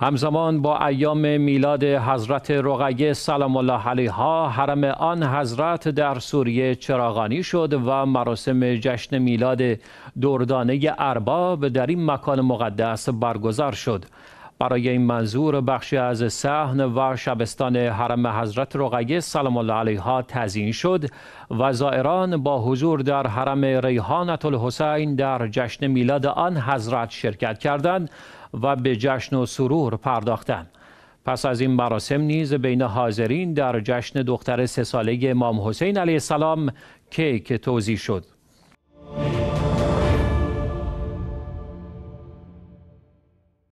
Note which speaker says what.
Speaker 1: همزمان با ایام میلاد حضرت رقیه سلام الله علیها حرم آن حضرت در سوریه چراغانی شد و مراسم جشن میلاد دردانه ارباب در این مکان مقدس برگزار شد برای این منظور بخشی از صحن و شبستان حرم حضرت رقیه سلام الله علیها تزیین شد و زائران با حضور در حرم ریحانت الحسین در جشن میلاد آن حضرت شرکت کردند و به جشن و سرور پرداختند پس از این مراسم نیز بین حاضرین در جشن دختر سه ساله امام حسین علیه السلام کیک توضیح شد